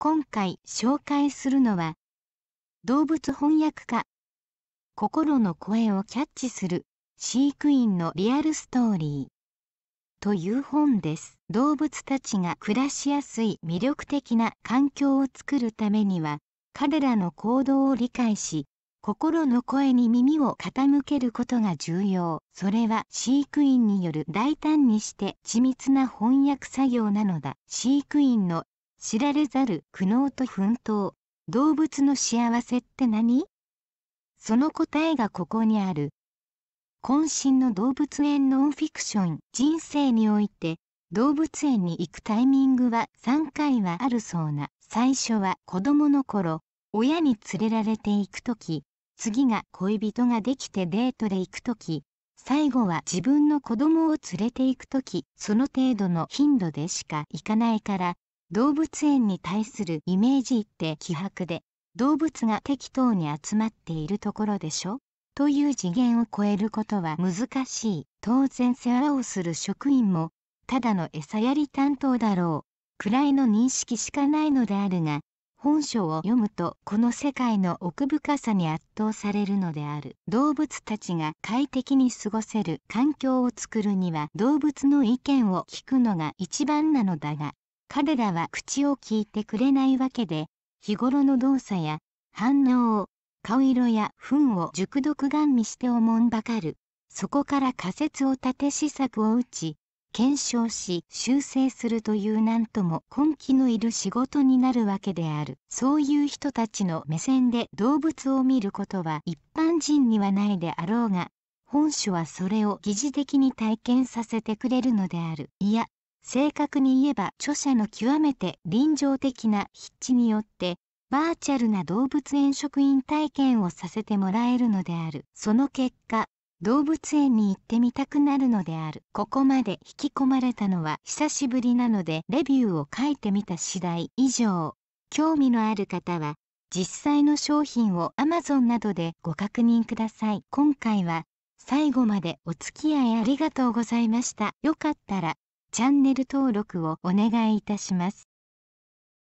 今回紹介するのは動物翻訳家心の声をキャッチする飼育員のリアルストーリーという本です動物たちが暮らしやすい魅力的な環境を作るためには彼らの行動を理解し心の声に耳を傾けることが重要それは飼育員による大胆にして緻密な翻訳作業なのだ飼育員の知られざる苦悩と奮闘動物の幸せって何その答えがここにある渾身の動物園ノンフィクション人生において動物園に行くタイミングは3回はあるそうな最初は子供の頃親に連れられて行く時次が恋人ができてデートで行く時最後は自分の子供を連れて行く時その程度の頻度でしか行かないから動物園に対するイメージって希薄で動物が適当に集まっているところでしょという次元を超えることは難しい当然世話をする職員もただの餌やり担当だろうくらいの認識しかないのであるが本書を読むとこの世界の奥深さに圧倒されるのである動物たちが快適に過ごせる環境を作るには動物の意見を聞くのが一番なのだが彼らは口を聞いてくれないわけで日頃の動作や反応顔色や糞を熟読顔見しておもんばかるそこから仮説を立て施策を打ち検証し修正するという何とも根気のいる仕事になるわけであるそういう人たちの目線で動物を見ることは一般人にはないであろうが本書はそれを疑似的に体験させてくれるのであるいや正確に言えば著者の極めて臨場的な筆致によってバーチャルな動物園職員体験をさせてもらえるのであるその結果動物園に行ってみたくなるのであるここまで引き込まれたのは久しぶりなのでレビューを書いてみた次第以上興味のある方は実際の商品を Amazon などでご確認ください今回は最後までお付き合いありがとうございましたよかったらチャンネル登録をお願いいたします